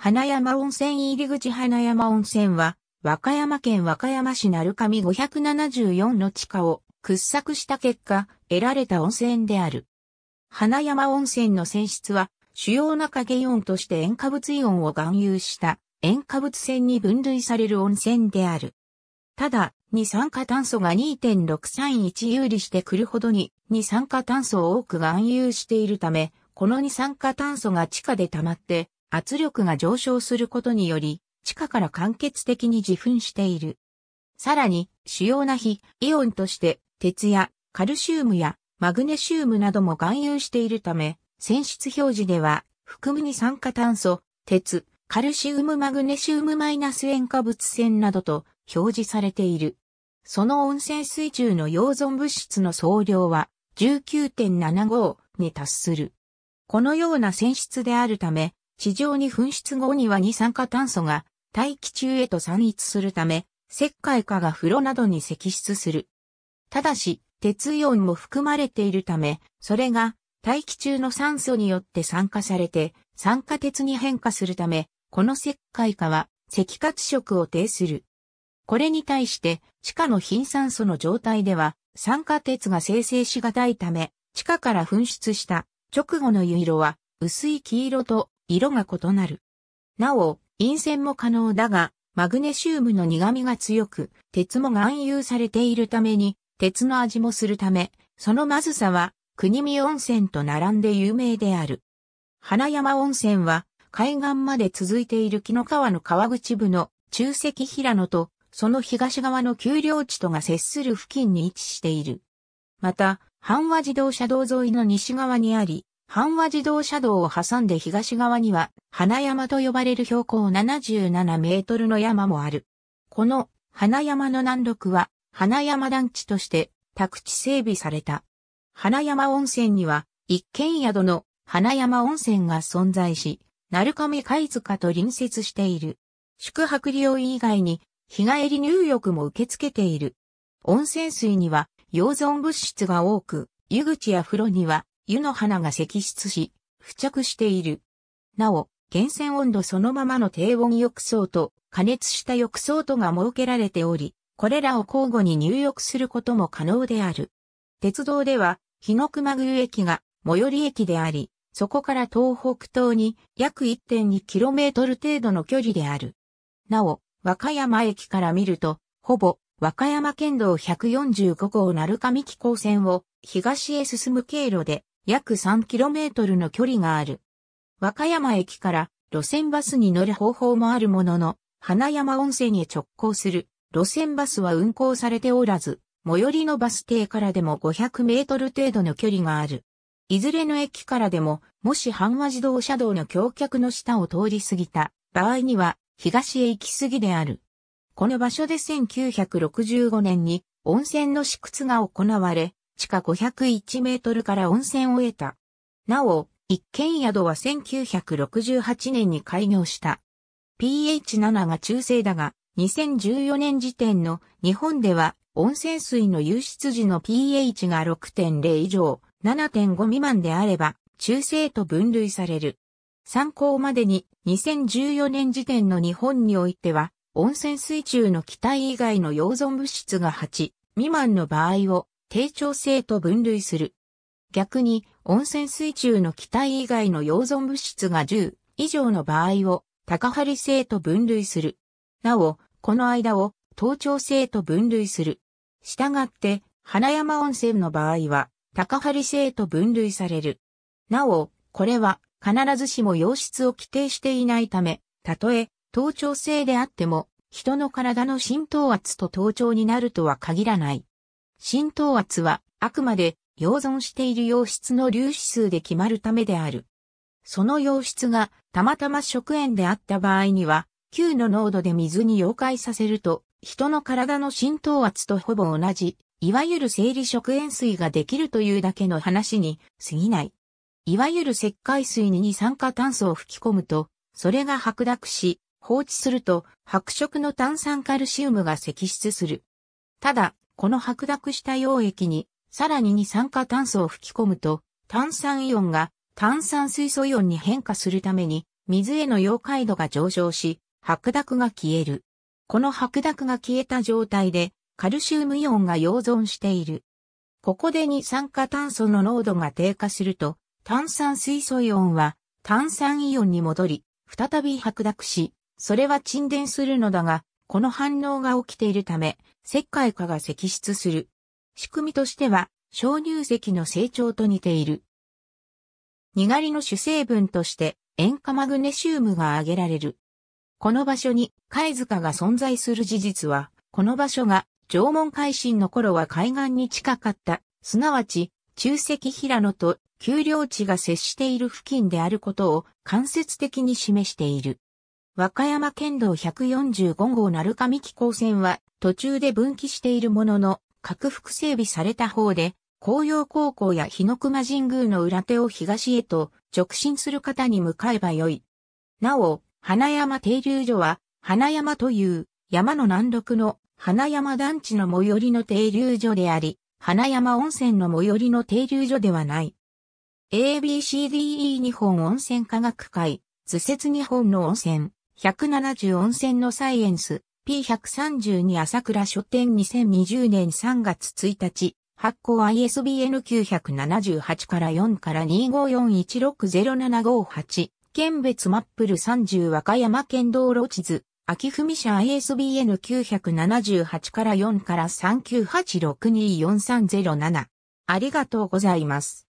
花山温泉入り口花山温泉は、和歌山県和歌山市鳴上574の地下を掘削した結果、得られた温泉である。花山温泉の泉質は、主要な影イオンとして塩化物イオンを含有した塩化物泉に分類される温泉である。ただ、二酸化炭素が2.631有利してくるほどに二酸化炭素を多く含有しているため、この二酸化炭素が地下で溜まって圧力が上昇することにより、地下から間欠的に自噴している。さらに、主要な非イオンとして、鉄やカルシウムやマグネシウムなども含有しているため、泉質表示では、含む二酸化炭素、鉄、カルシウムマグネシウムマイナス塩化物線などと表示されている。その温泉水中の溶存物質の総量は19.75に達する。このような泉質であるため、地上に噴出後には二酸化炭素が大気中へと散逸するため、石灰化が風呂などに積出する。ただし、鉄イオンも含まれているため、それが大気中の酸素によって酸化されて、酸化鉄に変化するため、この石灰化は赤褐色を呈する。これに対して、地下の貧酸素の状態では、酸化鉄が生成しがたいため、地下から噴出した直後の湯色は薄い黄色と色が異なる。なお、陰線も可能だが、マグネシウムの苦味が強く、鉄も含有されているために、鉄の味もするため、そのまずさは、国見温泉と並んで有名である。花山温泉は、海岸まで続いている木の川の川口部の中石平野と、その東側の丘陵地とが接する付近に位置している。また、阪和自動車道沿いの西側にあり、半和自動車道を挟んで東側には、花山と呼ばれる標高77メートルの山もある。この花山の南麓は、花山団地として宅地整備された。花山温泉には、一軒宿の花山温泉が存在し、鳴亀貝塚と隣接している。宿泊利用以外に、日帰り入浴も受け付けている。温泉水には、溶存物質が多く、湯口や風呂には、湯の花が積出し、付着している。なお、源泉温度そのままの低温浴槽と加熱した浴槽とが設けられており、これらを交互に入浴することも可能である。鉄道では、日の熊宮駅が最寄り駅であり、そこから東北東に約 1.2km 程度の距離である。なお、和歌山駅から見ると、ほぼ和歌山県道145号鳴上木高線を東へ進む経路で約 3km の距離がある。和歌山駅から路線バスに乗る方法もあるものの、花山温泉へ直行する路線バスは運行されておらず、最寄りのバス停からでも500メートル程度の距離がある。いずれの駅からでも、もし阪和自動車道の橋脚の下を通り過ぎた場合には、東へ行き過ぎである。この場所で1965年に温泉の試掘が行われ、地下501メートルから温泉を得た。なお、一軒宿は1968年に開業した。pH7 が中性だが、2014年時点の日本では温泉水の流出時の pH が6.0以上、7.5未満であれば中性と分類される。参考までに2014年時点の日本においては、温泉水中の気体以外の溶存物質が8未満の場合を低調性と分類する。逆に、温泉水中の気体以外の溶存物質が10以上の場合を、高張性と分類する。なお、この間を、等調性と分類する。したがって、花山温泉の場合は、高張性と分類される。なお、これは、必ずしも溶質を規定していないため、たとえ、等調性であっても、人の体の浸透圧と等調になるとは限らない。浸透圧はあくまで溶存している溶質の粒子数で決まるためである。その溶質がたまたま食塩であった場合には、球の濃度で水に溶解させると、人の体の浸透圧とほぼ同じ、いわゆる生理食塩水ができるというだけの話に過ぎない。いわゆる石灰水に二酸化炭素を吹き込むと、それが白濁し、放置すると白色の炭酸カルシウムが析出する。ただ、この白濁した溶液に、さらに二酸化炭素を吹き込むと、炭酸イオンが炭酸水素イオンに変化するために、水への溶解度が上昇し、白濁が消える。この白濁が消えた状態で、カルシウムイオンが溶存している。ここで二酸化炭素の濃度が低下すると、炭酸水素イオンは炭酸イオンに戻り、再び白濁し、それは沈殿するのだが、この反応が起きているため、石灰化が析出する。仕組みとしては、鍾乳石の成長と似ている。にがりの主成分として、塩化マグネシウムが挙げられる。この場所に貝塚が存在する事実は、この場所が縄文海進の頃は海岸に近かった、すなわち中石平野と丘陵地が接している付近であることを間接的に示している。和歌山県道145号鳴上紀行線は途中で分岐しているものの、拡幅整備された方で、紅葉高校や日の熊神宮の裏手を東へと直進する方に向かえばよい。なお、花山停留所は、花山という山の南麓の花山団地の最寄りの停留所であり、花山温泉の最寄りの停留所ではない。ABCDE 日本温泉科学会、図説日本の温泉。170温泉のサイエンス、P132 朝倉書店2020年3月1日、発行 ISBN 978から4から2 5 4 1 6 0 7 5 8県別マップル30和歌山県道路地図、秋文社 ISBN 978から4から3 9 8 6 2 4 3 0 7ありがとうございます。